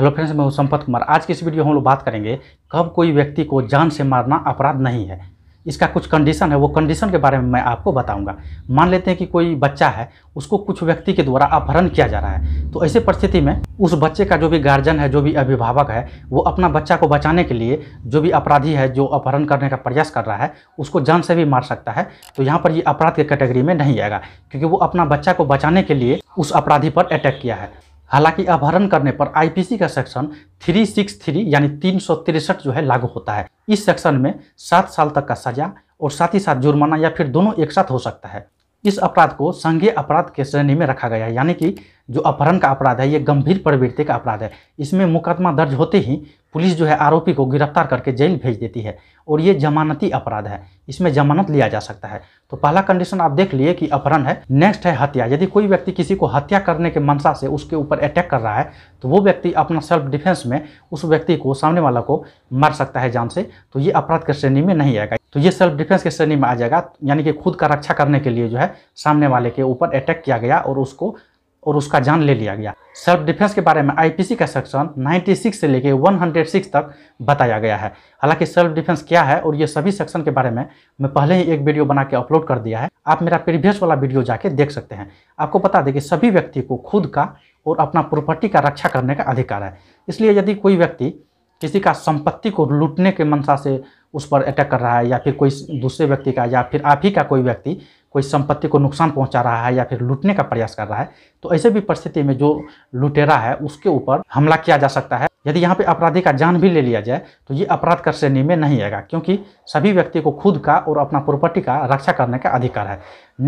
hello friends मैं हूं संपत कुमार आज की इस वीडियो हम लोग बात करेंगे कब कोई व्यक्ति को जान से मारना अपराध नहीं है इसका कुछ कंडीशन है वो कंडीशन के बारे में मैं आपको बताऊंगा मान लेते हैं कि कोई बच्चा है उसको कुछ व्यक्ति के द्वारा अपहरण किया जा रहा है तो ऐसे परिस्थिति में उस बच्चे का जो भी गार्जियन है जो भी अभिभावक है वो अपना बच्चा को बचाने के लिए जो भी अपराधी है जो अपहरण करने का प्रयास कर रहा है उसको जान से भी मार सकता है तो यहाँ पर ये अपराध के कैटेगरी में नहीं आएगा क्योंकि वो अपना बच्चा को बचाने के लिए उस अपराधी पर अटैक किया है हालांकि अपहरण करने पर आईपीसी का सेक्शन 363 यानी तीन जो है लागू होता है इस सेक्शन में सात साल तक का सजा और साथ ही साथ जुर्माना या फिर दोनों एक साथ हो सकता है इस अपराध को संघीय अपराध के श्रेणी में रखा गया है यानी कि जो अपहरण का अपराध है ये गंभीर प्रवृत्ति का अपराध है इसमें मुकदमा दर्ज होते ही पुलिस जो है आरोपी को गिरफ्तार करके जेल भेज देती है और ये जमानती अपराध है इसमें जमानत लिया जा सकता है तो पहला कंडीशन आप देख लिए कि अपहरण है नेक्स्ट है हत्या यदि कोई व्यक्ति किसी को हत्या करने के मंशा से उसके ऊपर अटैक कर रहा है तो वो व्यक्ति अपना सेल्फ डिफेंस में उस व्यक्ति को सामने वाला को मार सकता है जान से तो ये अपराध की श्रेणी में नहीं आएगा तो ये सेल्फ डिफेंस के श्रेणी में आ जाएगा यानी कि खुद का रक्षा करने के लिए जो है सामने वाले के ऊपर अटैक किया गया और उसको और उसका जान ले लिया गया सेल्फ डिफेंस के बारे में आईपीसी का सेक्शन 96 से लेके 106 तक बताया गया है हालांकि सेल्फ डिफेंस क्या है और ये सभी सेक्शन के बारे में मैं पहले ही एक वीडियो बना के अपलोड कर दिया है आप मेरा प्रीवियस वाला वीडियो जाके देख सकते हैं आपको बता दें कि सभी व्यक्ति को खुद का और अपना प्रॉपर्टी का रक्षा करने का अधिकार है इसलिए यदि कोई व्यक्ति किसी का संपत्ति को लूटने के मनसा से उस पर अटैक कर रहा है या फिर कोई दूसरे व्यक्ति का या फिर आप ही का कोई व्यक्ति कोई संपत्ति को नुकसान पहुंचा रहा है या फिर लूटने का प्रयास कर रहा है तो ऐसे भी परिस्थिति में जो लुटेरा है उसके ऊपर हमला किया जा सकता है यदि यहाँ पे अपराधी का जान भी ले लिया जाए तो ये अपराध कर श्रेणी में नहीं आएगा क्योंकि सभी व्यक्ति को खुद का और अपना प्रॉपर्टी का रक्षा करने का अधिकार है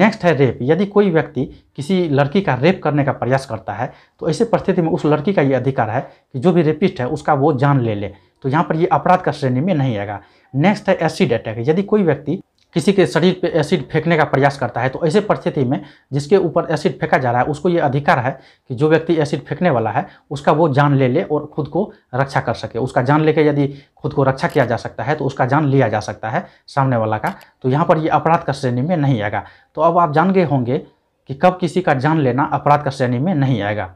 नेक्स्ट है रेप यदि कोई व्यक्ति किसी लड़की का रेप करने का प्रयास करता है तो ऐसे परिस्थिति में उस लड़की का ये अधिकार है कि जो भी रेपिस्ट है उसका वो जान ले ले तो यहाँ पर ये अपराध का श्रेणी में नहीं आएगा नेक्स्ट है एसिड अटैक यदि कोई व्यक्ति किसी के शरीर पे एसिड फेंकने का प्रयास करता है तो ऐसे परिस्थिति में जिसके ऊपर एसिड फेंका जा रहा है उसको ये अधिकार है कि जो व्यक्ति एसिड फेंकने वाला है उसका वो जान ले ले और खुद को रक्षा कर सके उसका जान लेके यदि खुद को रक्षा किया जा सकता है तो उसका जान लिया जा सकता है सामने वाला का तो यहाँ पर ये अपराध का श्रेणी में नहीं आएगा तो अब आप जान गए होंगे कि कब किसी का जान लेना अपराध का श्रेणी में नहीं आएगा